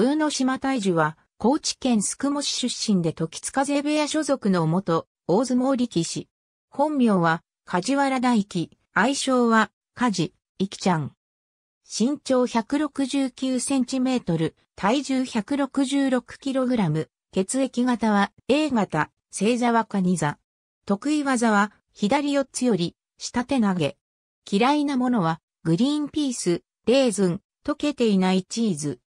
豊ノ島大樹は、高知県宿毛市出身で時津風部屋所属の元、大相撲力士。本名は、梶原大輝、愛称は、梶、いきちゃん。身長169センチメートル、体重166キログラム、血液型は A 型、星座はカニ座。得意技は、左四つより、下手投げ。嫌いなものは、グリーンピース、レーズン、溶けていないチーズ、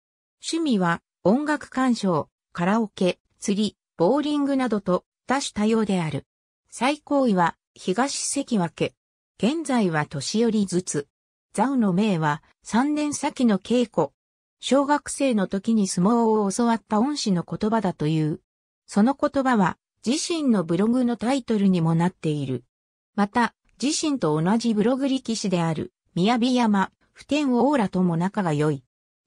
趣味は音楽鑑賞、カラオケ、釣り、ボーリングなどと多種多様である。最高位は東関脇。現在は年寄りずつ。ザウの名は3年先の稽古。小学生の時に相撲を教わった恩師の言葉だという。その言葉は自身のブログのタイトルにもなっている。また、自身と同じブログ力士である、宮城山、普天王らとも仲が良い。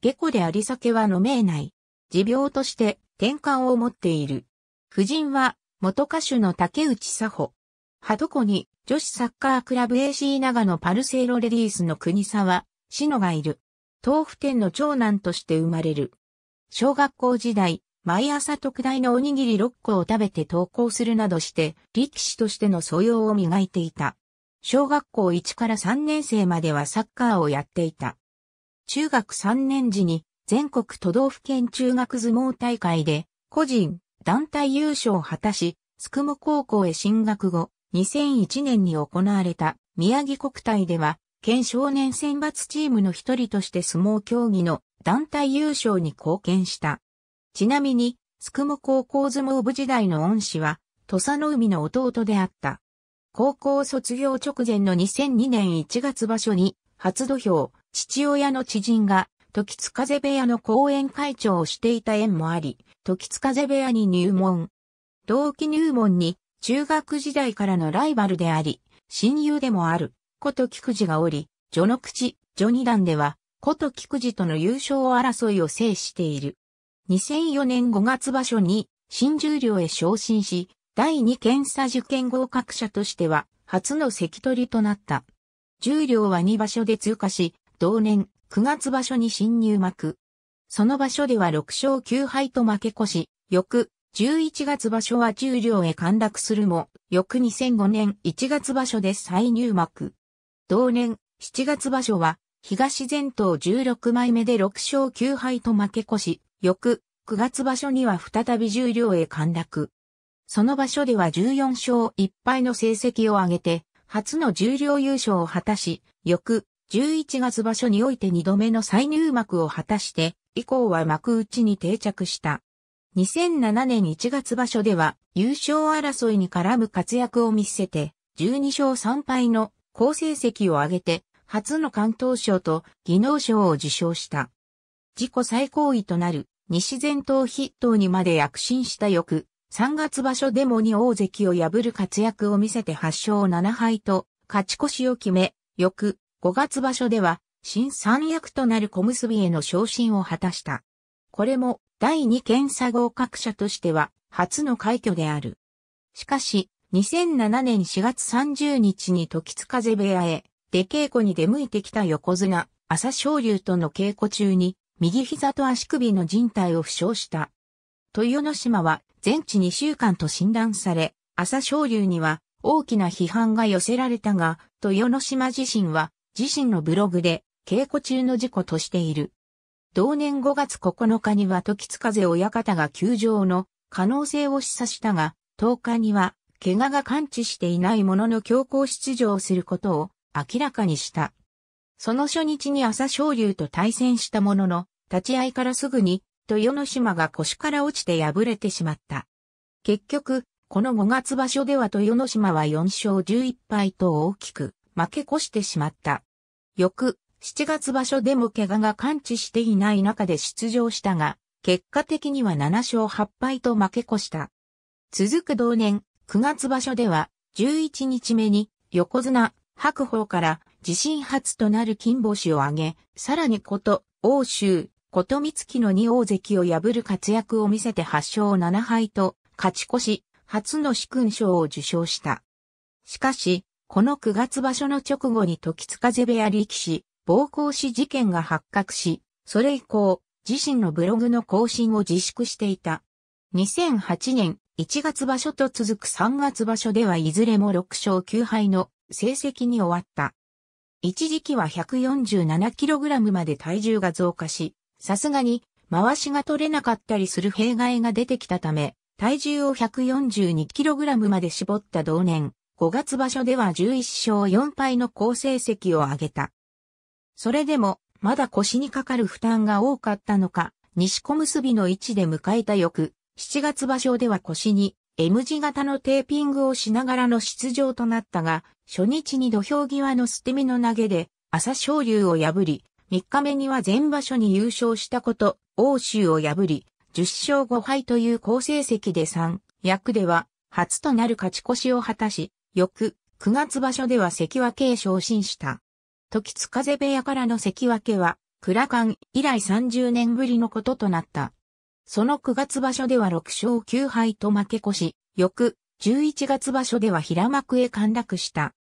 下戸で有酒は飲めない。持病として転換を持っている。夫人は元歌手の竹内佐穂。はどこに女子サッカークラブ AC 長野パルセイロレディースの国沢、志乃がいる。豆腐店の長男として生まれる。小学校時代、毎朝特大のおにぎり6個を食べて登校するなどして、力士としての素養を磨いていた。小学校1から3年生まではサッカーをやっていた。中学3年時に全国都道府県中学相撲大会で個人、団体優勝を果たし、スクモ高校へ進学後、2001年に行われた宮城国体では、県少年選抜チームの一人として相撲競技の団体優勝に貢献した。ちなみに、スクモ高校相撲部時代の恩師は、土佐の海の弟であった。高校卒業直前の2002年1月場所に、初土俵、父親の知人が、時津風部屋の講演会長をしていた縁もあり、時津風部屋に入門。同期入門に、中学時代からのライバルであり、親友でもある、こと菊池がおり、序の口、序二段では、こと菊池との優勝争いを制している。2004年5月場所に、新十両へ昇進し、第2検査受験合格者としては、初の関取となった。十両は2場所で通過し、同年9月場所に新入幕。その場所では6勝9敗と負け越し、翌11月場所は十両へ陥落するも、翌2005年1月場所で再入幕。同年7月場所は東前頭16枚目で6勝9敗と負け越し、翌9月場所には再び十両へ陥落。その場所では14勝1敗の成績を上げて、初の十両優勝を果たし、翌11月場所において2度目の再入幕を果たして、以降は幕内に定着した。2007年1月場所では優勝争いに絡む活躍を見せて、12勝3敗の好成績を挙げて、初の関東賞と技能賞を受賞した。自己最高位となる西前頭筆頭にまで躍進した翌、3月場所でも2大関を破る活躍を見せて8勝7敗と勝ち越しを決め、翌5月場所では、新三役となる小結への昇進を果たした。これも、第2検査合格者としては、初の快挙である。しかし、2007年4月30日に時津風部屋へ、出稽古に出向いてきた横綱、朝昇龍との稽古中に、右膝と足首の人帯を負傷した。豊ノ島は全治2週間と診断され、朝昇龍には大きな批判が寄せられたが、豊ノ島自身は自身のブログで稽古中の事故としている。同年5月9日には時津風親方が休場の可能性を示唆したが、10日には怪我が感知していないものの強行出場することを明らかにした。その初日に朝昇龍と対戦したものの、立ち合いからすぐに、豊ノ島が腰から落ちて敗れてしまった。結局、この5月場所では豊ノ島は4勝11敗と大きく、負け越してしまった。翌、7月場所でも怪我が感知していない中で出場したが、結果的には7勝8敗と負け越した。続く同年、9月場所では、11日目に、横綱、白鵬から自身初となる金星を挙げ、さらにこと、欧州、こと三月の2大関を破る活躍を見せて8勝7敗と、勝ち越し、初の四勲賞を受賞した。しかし、この9月場所の直後に時津風部屋力士、暴行死事件が発覚し、それ以降、自身のブログの更新を自粛していた。2008年1月場所と続く3月場所ではいずれも6勝9敗の成績に終わった。一時期は 147kg まで体重が増加し、さすがに回しが取れなかったりする弊害が出てきたため、体重を 142kg まで絞った同年、5月場所では11勝4敗の好成績を挙げた。それでも、まだ腰にかかる負担が多かったのか、西小結の位置で迎えた翌、7月場所では腰に M 字型のテーピングをしながらの出場となったが、初日に土俵際の捨て身の投げで、朝昇龍を破り、3日目には全場所に優勝したこと、欧州を破り、10勝5敗という好成績で3、役では、初となる勝ち越しを果たし、翌、九月場所では関脇へ昇進した。時津風部屋からの関脇は、倉館以来30年ぶりのこととなった。その9月場所では6勝9敗と負け越し、翌、11月場所では平幕へ陥落した。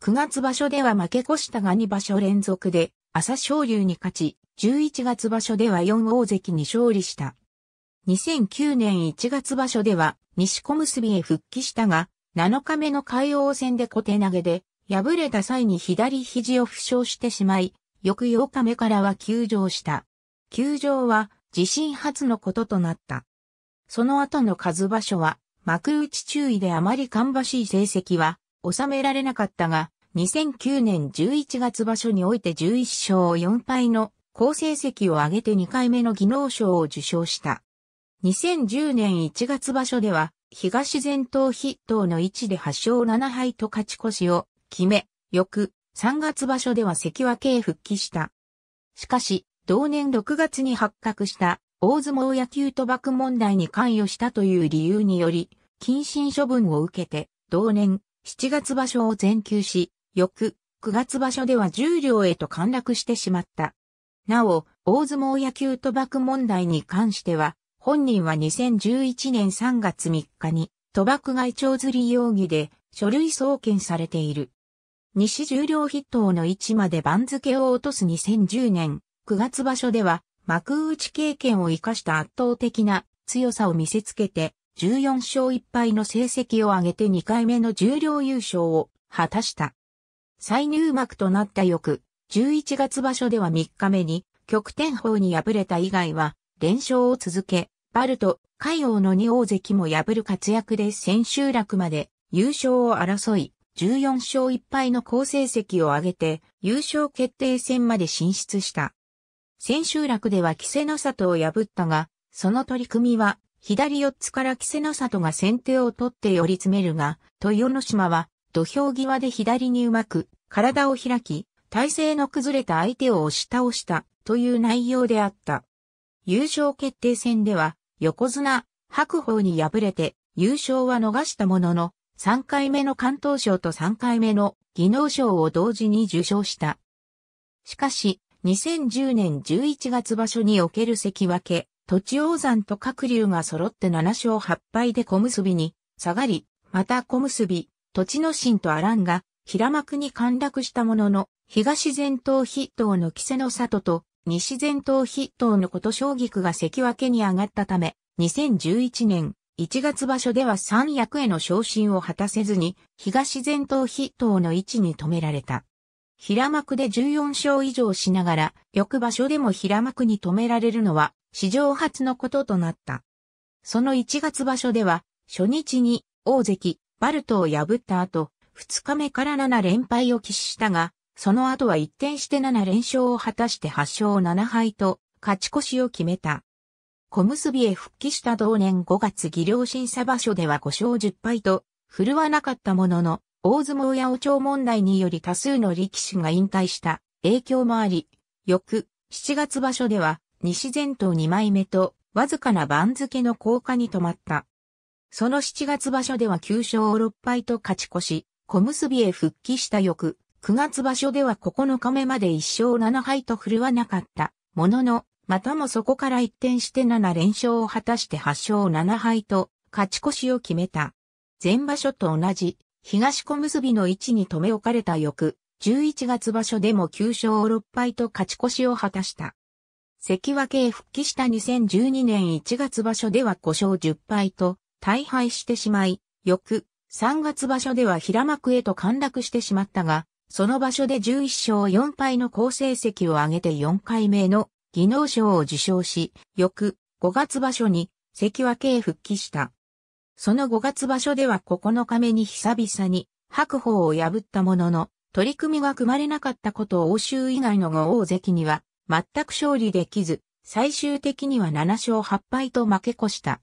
9月場所では負け越したが2場所連続で、朝昇龍に勝ち、11月場所では4大関に勝利した。2009年1月場所では、西小結へ復帰したが、7日目の海王戦で小手投げで、敗れた際に左肘を負傷してしまい、翌8日目からは休場した。休場は自身初のこととなった。その後の数場所は、幕内注意であまり芳しい成績は収められなかったが、2009年11月場所において11勝4敗の好成績を上げて2回目の技能賞を受賞した。2010年1月場所では、東前頭筆頭の位置で8勝7敗と勝ち越しを決め、翌3月場所では関脇へ復帰した。しかし、同年6月に発覚した大相撲野球賭博問題に関与したという理由により、謹慎処分を受けて、同年7月場所を全休し、翌9月場所では10両へと陥落してしまった。なお、大相撲野球賭博問題に関しては、本人は2011年3月3日に、賭博外帳釣り容疑で書類送検されている。西重量筆頭の位置まで番付を落とす2010年9月場所では幕内経験を生かした圧倒的な強さを見せつけて14勝1敗の成績を上げて2回目の重量優勝を果たした。再入幕となった翌11月場所では3日目に極天砲に敗れた以外は連勝を続けバルト、海王の二大関も破る活躍で千秋楽まで優勝を争い、14勝1敗の好成績を挙げて優勝決定戦まで進出した。千秋楽では稀勢の里を破ったが、その取り組みは左四つから稀勢の里が先手を取って寄り詰めるが、豊ノ島は土俵際で左にうまく体を開き、体勢の崩れた相手を押し倒したという内容であった。優勝決定戦では、横綱、白鵬に敗れて優勝は逃したものの、3回目の関東賞と3回目の技能賞を同時に受賞した。しかし、2010年11月場所における関脇、土地王山と各竜が揃って7勝8敗で小結に下がり、また小結、土地の神とアランが平幕に陥落したものの、東前頭筆頭の稀勢の里と西前頭筆頭のこと将菊が関脇に上がったため、2011年1月場所では三役への昇進を果たせずに、東前頭筆頭の位置に止められた。平幕で14勝以上しながら、翌場所でも平幕に止められるのは、史上初のこととなった。その1月場所では、初日に、大関、バルトを破った後、2日目から7連敗を喫したが、その後は一転して7連勝を果たして8勝7敗と勝ち越しを決めた。小結へ復帰した同年5月技量審査場所では5勝10敗と振るわなかったものの、大相撲や王朝問題により多数の力士が引退した影響もあり、翌7月場所では西前頭2枚目とわずかな番付の降下に止まった。その7月場所では9勝6敗と勝ち越し、小結へ復帰した翌9月場所では9日目まで1勝7敗と振るわなかった。ものの、またもそこから一転して7連勝を果たして8勝7敗と、勝ち越しを決めた。前場所と同じ、東小結の位置に留め置かれた翌、11月場所でも9勝6敗と勝ち越しを果たした。関脇へ復帰した2012年1月場所では5勝10敗と、大敗してしまい、翌、3月場所では平幕へと陥落してしまったが、その場所で11勝4敗の好成績を挙げて4回目の技能賞を受賞し、翌5月場所に関脇へ復帰した。その5月場所では9日目に久々に白鵬を破ったものの、取り組みが組まれなかったことを欧州以外の5大関には全く勝利できず、最終的には7勝8敗と負け越した。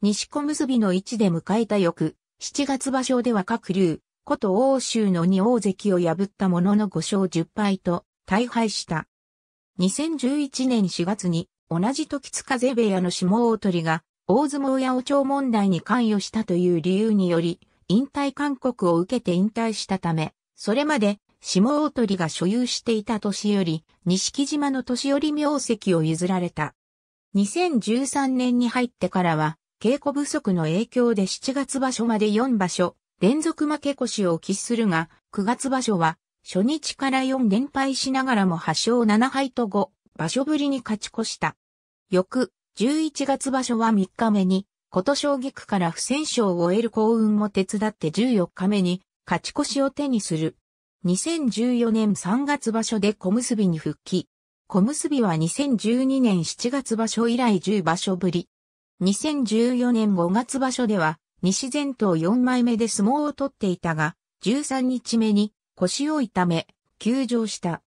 西小結の位置で迎えた翌、7月場所では各竜、こと欧州の二王関を破ったものの5勝10敗と大敗した。2011年4月に同じ時津風部屋の下大鳥が大相撲や王朝問題に関与したという理由により引退勧告を受けて引退したため、それまで下大鳥が所有していた年より木島の年寄り名跡を譲られた。2013年に入ってからは稽古不足の影響で7月場所まで4場所連続負け越しを喫するが、9月場所は、初日から4連敗しながらも8勝7敗と5、場所ぶりに勝ち越した。翌、11月場所は3日目に、琴将棋区から不戦勝を得る幸運も手伝って14日目に、勝ち越しを手にする。2014年3月場所で小結に復帰。小結は2012年7月場所以来10場所ぶり。2014年5月場所では西前頭4枚目で相撲を取っていたが、13日目に腰を痛め、休場した。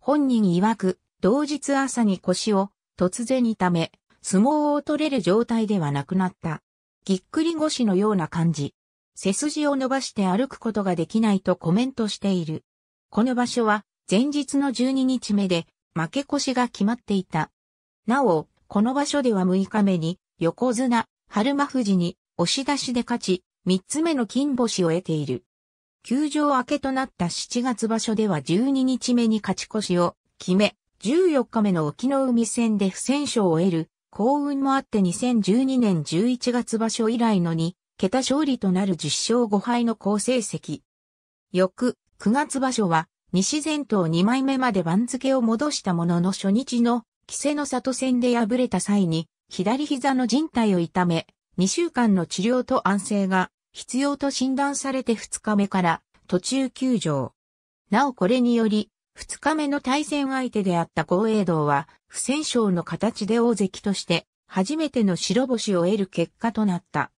本人曰く、同日朝に腰を突然痛め、相撲を取れる状態ではなくなった。ぎっくり腰のような感じ。背筋を伸ばして歩くことができないとコメントしている。この場所は前日の12日目で負け越しが決まっていた。なお、この場所では6日目に横綱、春馬富士に押し出しで勝ち、三つ目の金星を得ている。休場明けとなった7月場所では12日目に勝ち越しを決め、14日目の沖の海戦で不戦勝を得る、幸運もあって2012年11月場所以来の2桁勝利となる10勝5敗の好成績。翌9月場所は西前頭2枚目まで番付を戻したものの初日の稀勢の里戦で敗れた際に左膝の靭帯を痛め2週間の治療と安静が必要と診断されて2日目から途中休場。なおこれにより、2日目の対戦相手であった高栄道は、不戦勝の形で大関として、初めての白星を得る結果となった。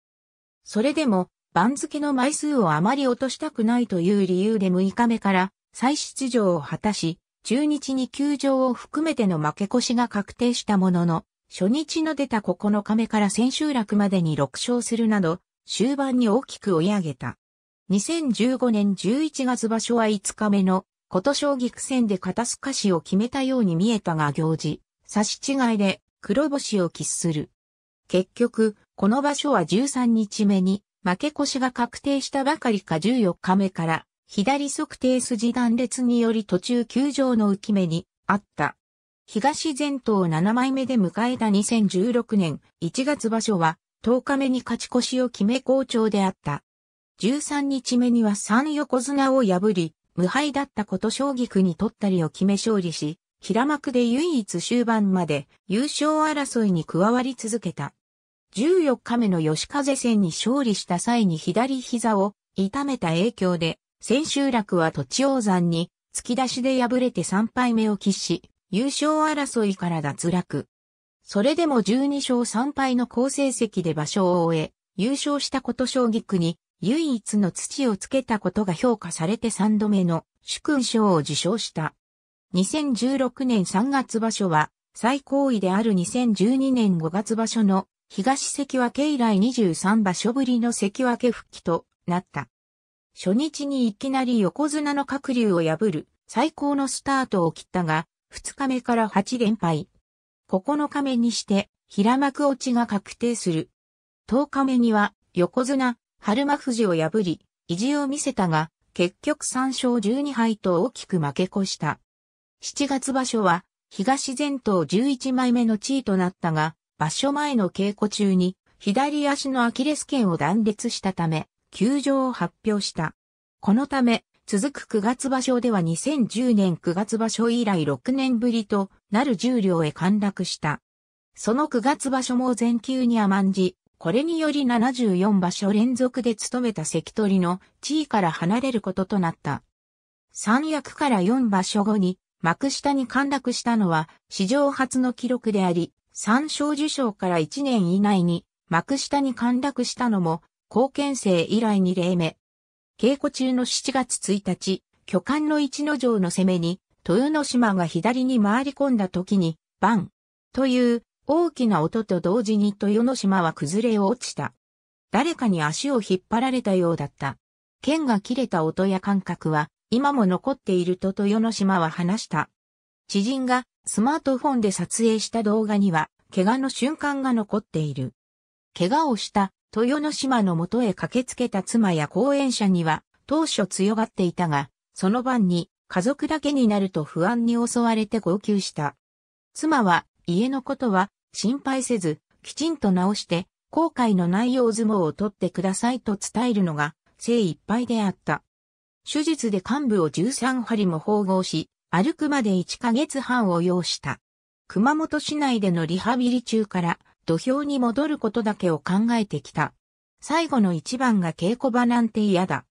それでも、番付の枚数をあまり落としたくないという理由で6日目から再出場を果たし、中日に休場を含めての負け越しが確定したものの、初日の出た9日目から千秋楽までに6勝するなど、終盤に大きく追い上げた。2015年11月場所は5日目の、琴将棋苦戦で肩透かしを決めたように見えたが行事、差し違いで黒星を喫する。結局、この場所は13日目に、負け越しが確定したばかりか14日目から、左測定筋断裂により途中球場の浮き目にあった。東前頭7枚目で迎えた2016年1月場所は10日目に勝ち越しを決め好調であった。13日目には3横綱を破り、無敗だったこと将棋区に取ったりを決め勝利し、平幕で唯一終盤まで優勝争いに加わり続けた。14日目の吉風戦に勝利した際に左膝を痛めた影響で、千秋楽は土地王山に突き出しで敗れて3敗目を喫し、優勝争いから脱落。それでも12勝3敗の好成績で場所を終え、優勝したこと将棋区に唯一の土をつけたことが評価されて3度目の主勲賞を受賞した。2016年3月場所は最高位である2012年5月場所の東関脇以来23場所ぶりの関脇復帰となった。初日にいきなり横綱の角竜を破る最高のスタートを切ったが、二日目から八連敗。九日目にして、平幕落ちが確定する。十日目には、横綱、春馬富士を破り、意地を見せたが、結局三勝十二敗と大きく負け越した。七月場所は、東前頭十一枚目の地位となったが、場所前の稽古中に、左足のアキレス腱を断裂したため、休場を発表した。このため、続く9月場所では2010年9月場所以来6年ぶりとなる重量へ陥落した。その9月場所も全球に甘んじ、これにより74場所連続で務めた関取の地位から離れることとなった。三役から4場所後に幕下に陥落したのは史上初の記録であり、三賞受賞から1年以内に幕下に陥落したのも、後見生以来2例目。稽古中の7月1日、巨漢の一の城の攻めに、豊ノ島が左に回り込んだ時に、バンという大きな音と同時に豊ノ島は崩れ落ちた。誰かに足を引っ張られたようだった。剣が切れた音や感覚は今も残っていると豊ノ島は話した。知人がスマートフォンで撮影した動画には怪我の瞬間が残っている。怪我をした豊ノ島の元へ駆けつけた妻や後援者には、当初強がっていたが、その晩に家族だけになると不安に襲われて号泣した。妻は家のことは心配せず、きちんと直して、後悔の内容相撲を取ってくださいと伝えるのが精一杯であった。手術で幹部を13針も縫合し、歩くまで1ヶ月半を要した。熊本市内でのリハビリ中から土俵に戻ることだけを考えてきた。最後の一番が稽古場なんて嫌だ。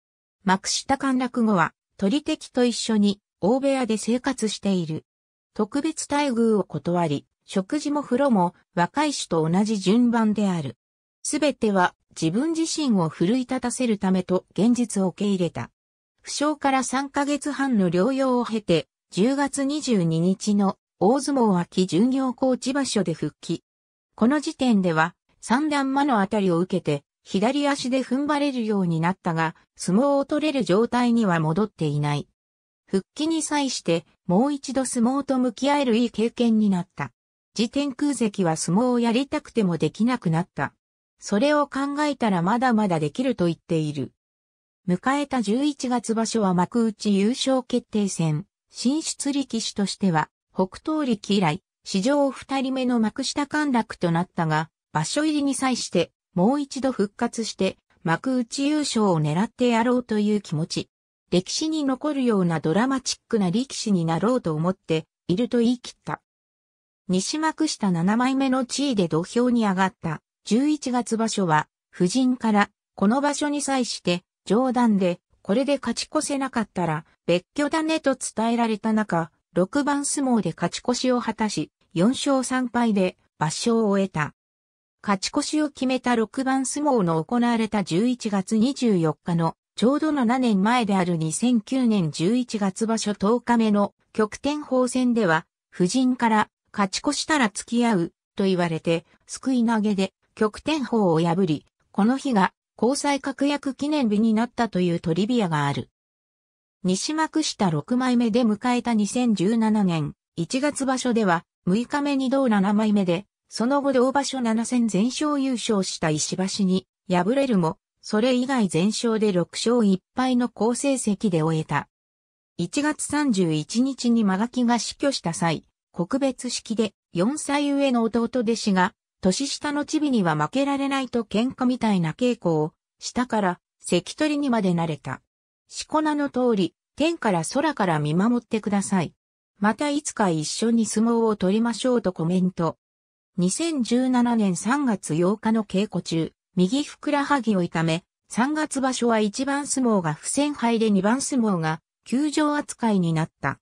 幕下陥落後は、鳥敵と一緒に、大部屋で生活している。特別待遇を断り、食事も風呂も若い種と同じ順番である。すべては自分自身を奮い立たせるためと現実を受け入れた。負傷から3ヶ月半の療養を経て、10月22日の大相撲秋巡業コーチ場所で復帰。この時点では、三段間のあたりを受けて、左足で踏ん張れるようになったが、相撲を取れる状態には戻っていない。復帰に際して、もう一度相撲と向き合えるいい経験になった。時天空関は相撲をやりたくてもできなくなった。それを考えたらまだまだできると言っている。迎えた11月場所は幕内優勝決定戦、進出力士としては、北東力以来、史上二人目の幕下陥落となったが、場所入りに際して、もう一度復活して、幕内優勝を狙ってやろうという気持ち。歴史に残るようなドラマチックな力士になろうと思っていると言い切った。西幕下7枚目の地位で土俵に上がった11月場所は、夫人からこの場所に際して冗談でこれで勝ち越せなかったら別居だねと伝えられた中、6番相撲で勝ち越しを果たし、4勝3敗で抜勝を得た。勝ち越しを決めた6番相撲の行われた11月24日のちょうど7年前である2009年11月場所10日目の極点法戦では、夫人から勝ち越したら付き合うと言われて、救い投げで極点法を破り、この日が交際確約記念日になったというトリビアがある。西幕下6枚目で迎えた2017年1月場所では6日目に同7枚目で、その後同場所7戦全勝優勝した石橋に敗れるも、それ以外全勝で6勝1敗の好成績で終えた。1月31日に間垣が死去した際、国別式で4歳上の弟弟子が、年下のチビには負けられないと喧嘩みたいな稽古を、下から、関取にまでなれた。しこ名の通り、天から空から見守ってください。またいつか一緒に相撲を取りましょうとコメント。2017年3月8日の稽古中、右ふくらはぎを痛め、3月場所は1番相撲が不戦敗で2番相撲が休場扱いになった。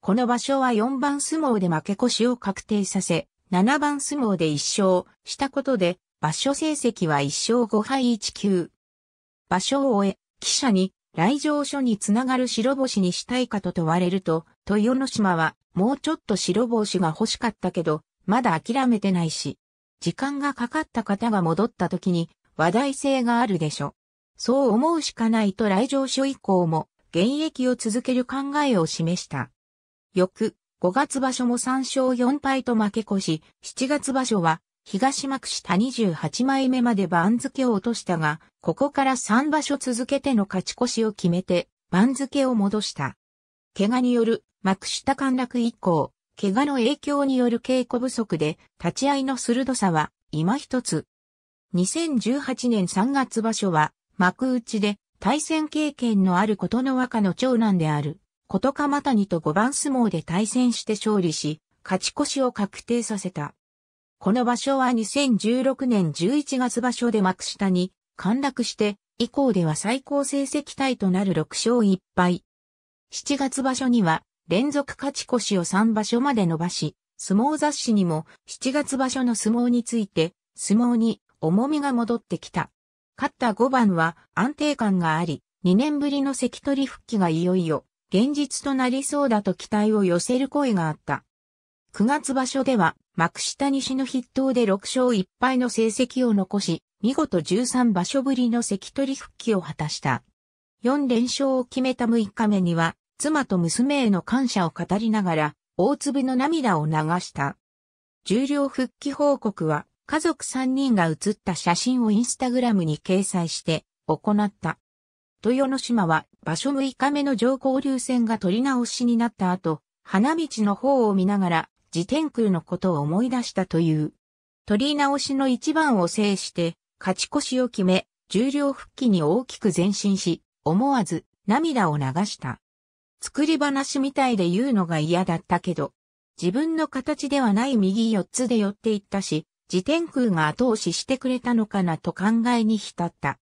この場所は4番相撲で負け越しを確定させ、7番相撲で1勝したことで、場所成績は1勝5敗1級。場所を終え、記者に来場所につながる白星にしたいかと問われると、豊ノ島は、もうちょっと白星が欲しかったけど、まだ諦めてないし、時間がかかった方が戻った時に話題性があるでしょ。そう思うしかないと来場所以降も現役を続ける考えを示した。翌、5月場所も3勝4敗と負け越し、7月場所は東幕下28枚目まで番付を落としたが、ここから3場所続けての勝ち越しを決めて、番付を戻した。怪我による幕下陥落以降、怪我の影響による稽古不足で、立ち合いの鋭さは、今一つ。2018年3月場所は、幕内で対戦経験のある琴の若の長男である、琴鎌谷と5番相撲で対戦して勝利し、勝ち越しを確定させた。この場所は2016年11月場所で幕下に陥落して、以降では最高成績体となる6勝1敗。7月場所には連続勝ち越しを3場所まで伸ばし、相撲雑誌にも7月場所の相撲について、相撲に重みが戻ってきた。勝った5番は安定感があり、2年ぶりの関取復帰がいよいよ現実となりそうだと期待を寄せる声があった。9月場所では、幕下西の筆頭で6勝1敗の成績を残し、見事13場所ぶりの関取復帰を果たした。4連勝を決めた6日目には、妻と娘への感謝を語りながら、大粒の涙を流した。重量復帰報告は、家族3人が写った写真をインスタグラムに掲載して行った。豊ノ島は場所6日目の上交流戦が取り直しになった後、花道の方を見ながら自天空のことを思い出したという。取り直しの一番を制して、勝ち越しを決め、重量復帰に大きく前進し、思わず涙を流した。作り話みたいで言うのが嫌だったけど、自分の形ではない右四つで寄っていったし、自天空が後押ししてくれたのかなと考えに浸った。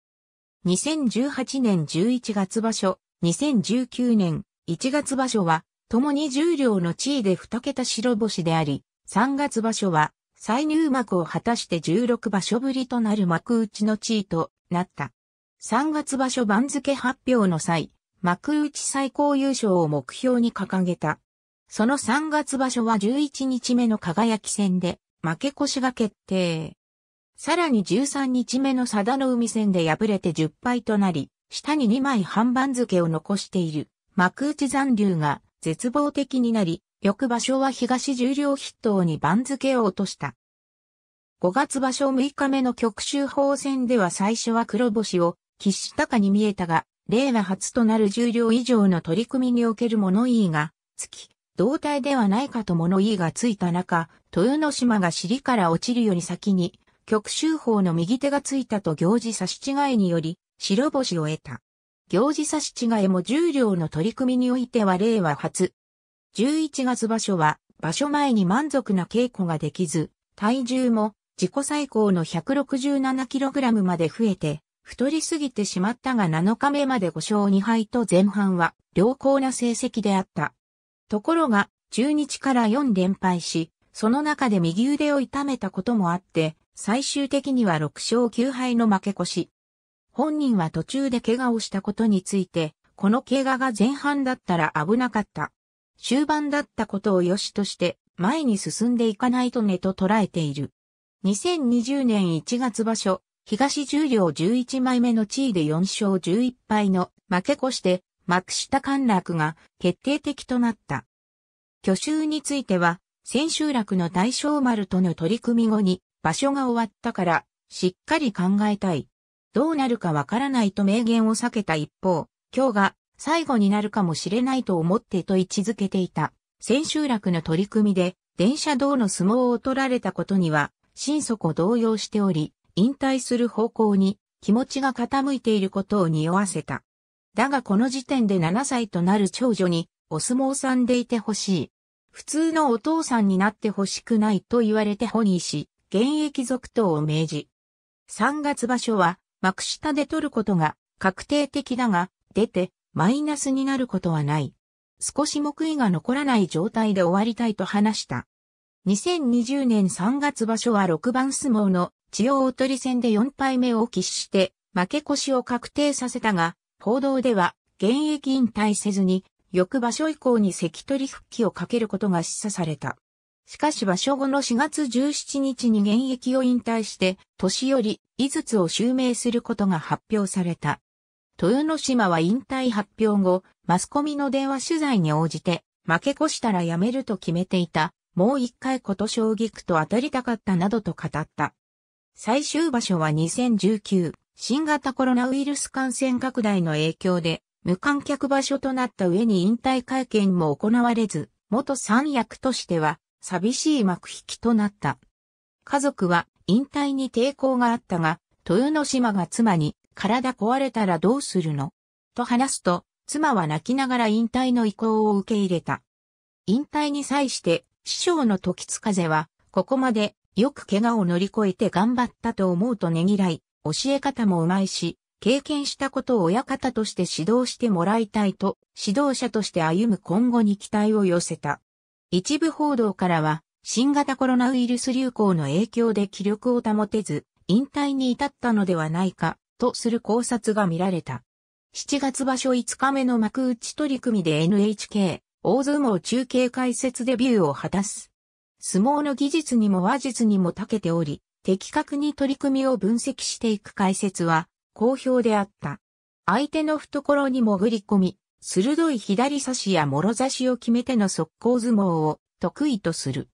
2018年11月場所、2019年1月場所は共に重量両の地位で2桁白星であり、3月場所は再入幕を果たして16場所ぶりとなる幕内の地位となった。3月場所番付発表の際、幕内最高優勝を目標に掲げた。その3月場所は11日目の輝き戦で負け越しが決定。さらに13日目の佐田の海戦で敗れて10敗となり、下に2枚半番付を残している幕内残留が絶望的になり、翌場所は東十両筆頭に番付を落とした。5月場所6日目の極州法戦では最初は黒星を喫したかに見えたが、令和初となる重量以上の取り組みにおける物言いが、つき、同体ではないかと物言いがついた中、豊ノ島が尻から落ちるより先に、極州法の右手がついたと行事差し違えにより、白星を得た。行事差し違えも重量の取り組みにおいては令和初。11月場所は、場所前に満足な稽古ができず、体重も自己最高の 167kg まで増えて、太りすぎてしまったが7日目まで5勝2敗と前半は良好な成績であった。ところが、中日から4連敗し、その中で右腕を痛めたこともあって、最終的には6勝9敗の負け越し。本人は途中で怪我をしたことについて、この怪我が前半だったら危なかった。終盤だったことを良しとして、前に進んでいかないとねと捉えている。2020年1月場所、東十両11枚目の地位で4勝11敗の負け越して、幕下陥落が決定的となった。去就については、千秋楽の大正丸との取り組み後に場所が終わったから、しっかり考えたい。どうなるかわからないと明言を避けた一方、今日が最後になるかもしれないと思ってと位置づけていた、千秋楽の取り組みで、電車道の相撲を取られたことには、心底動揺しており、引退する方向に気持ちが傾いていることを匂わせた。だがこの時点で7歳となる長女に、お相撲さんでいてほしい。普通のお父さんになってほしくないと言われてホニーし、現役続投を命じ。3月場所は、幕下で取ることが確定的だが、出てマイナスになることはない。少し目意が残らない状態で終わりたいと話した。2020年3月場所は6番相撲の千代鳥戦で4敗目を喫して負け越しを確定させたが、報道では現役引退せずに翌場所以降に関取復帰をかけることが示唆された。しかし場所後の4月17日に現役を引退して、年寄り、井筒を襲名することが発表された。豊ノ島は引退発表後、マスコミの電話取材に応じて、負け越したら辞めると決めていた、もう一回こと将棋区と当たりたかったなどと語った。最終場所は2019、新型コロナウイルス感染拡大の影響で、無観客場所となった上に引退会見も行われず、元三役としては、寂しい幕引きとなった。家族は引退に抵抗があったが、豊ノ島が妻に体壊れたらどうするのと話すと、妻は泣きながら引退の意向を受け入れた。引退に際して師匠の時津風は、ここまでよく怪我を乗り越えて頑張ったと思うとねぎらい、教え方もうまいし、経験したことを親方として指導してもらいたいと、指導者として歩む今後に期待を寄せた。一部報道からは、新型コロナウイルス流行の影響で気力を保てず、引退に至ったのではないか、とする考察が見られた。7月場所5日目の幕内取り組みで NHK、大相撲中継解説デビューを果たす。相撲の技術にも話術にも長けており、的確に取り組みを分析していく解説は、好評であった。相手の懐に潜り込み、鋭い左差しやもろ差しを決めての速攻相撲を得意とする。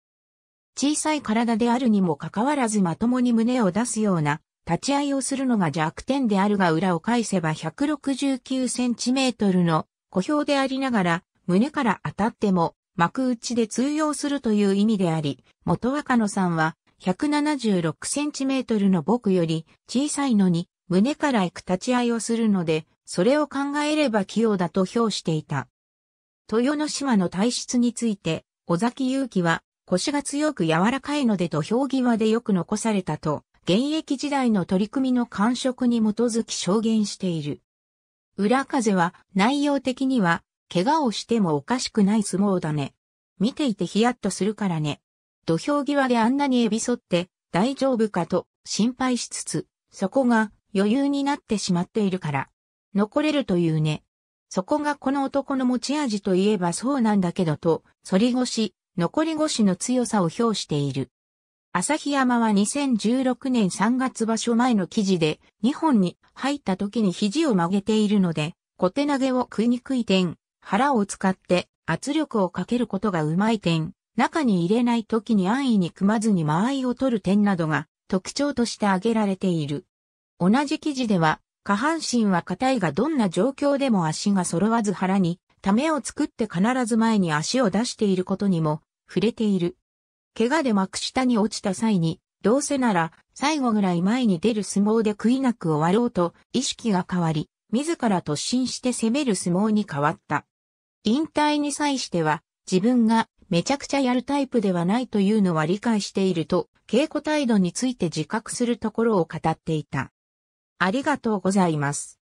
小さい体であるにもかかわらずまともに胸を出すような立ち合いをするのが弱点であるが裏を返せば 169cm の小兵でありながら胸から当たっても幕内で通用するという意味であり、元若野さんは 176cm の僕より小さいのに胸から行く立ち合いをするのでそれを考えれば器用だと評していた。豊ノ島の体質について、尾崎祐希は、腰が強く柔らかいので土俵際でよく残されたと、現役時代の取り組みの感触に基づき証言している。裏風は内容的には、怪我をしてもおかしくない相撲だね。見ていてヒヤッとするからね。土俵際であんなにエビ反って大丈夫かと心配しつつ、そこが余裕になってしまっているから。残れるというね。そこがこの男の持ち味といえばそうなんだけどと、反り腰、残り腰の強さを表している。朝日山は2016年3月場所前の記事で、日本に入った時に肘を曲げているので、小手投げを食いにくい点、腹を使って圧力をかけることがうまい点、中に入れない時に安易に組まずに間合いを取る点などが特徴として挙げられている。同じ記事では、下半身は硬いがどんな状況でも足が揃わず腹に、ためを作って必ず前に足を出していることにも、触れている。怪我で幕下に落ちた際に、どうせなら、最後ぐらい前に出る相撲で悔いなく終わろうと、意識が変わり、自ら突進して攻める相撲に変わった。引退に際しては、自分がめちゃくちゃやるタイプではないというのは理解していると、稽古態度について自覚するところを語っていた。ありがとうございます。